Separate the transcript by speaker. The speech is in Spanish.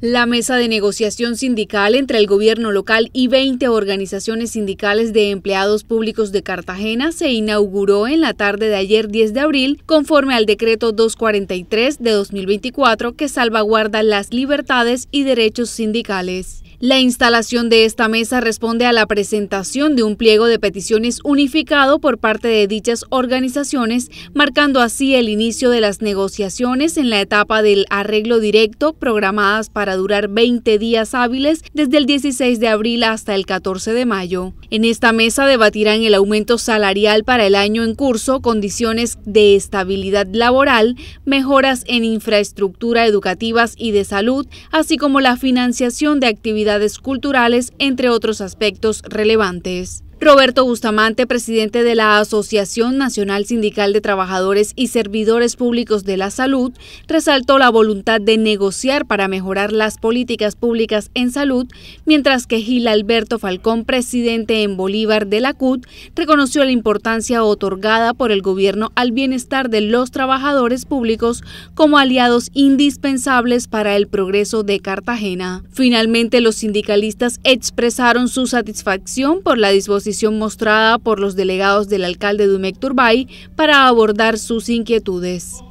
Speaker 1: La mesa de negociación sindical entre el gobierno local y 20 organizaciones sindicales de empleados públicos de Cartagena se inauguró en la tarde de ayer 10 de abril conforme al decreto 243 de 2024 que salvaguarda las libertades y derechos sindicales. La instalación de esta mesa responde a la presentación de un pliego de peticiones unificado por parte de dichas organizaciones, marcando así el inicio de las negociaciones en la etapa del arreglo directo programadas para durar 20 días hábiles desde el 16 de abril hasta el 14 de mayo. En esta mesa debatirán el aumento salarial para el año en curso, condiciones de estabilidad laboral, mejoras en infraestructura educativas y de salud, así como la financiación de actividades culturales, entre otros aspectos relevantes. Roberto Bustamante, presidente de la Asociación Nacional Sindical de Trabajadores y Servidores Públicos de la Salud, resaltó la voluntad de negociar para mejorar las políticas públicas en salud, mientras que Gil Alberto Falcón, presidente en Bolívar de la CUT, reconoció la importancia otorgada por el gobierno al bienestar de los trabajadores públicos como aliados indispensables para el progreso de Cartagena. Finalmente, los sindicalistas expresaron su satisfacción por la disposición mostrada por los delegados del alcalde Dumek Turbay para abordar sus inquietudes.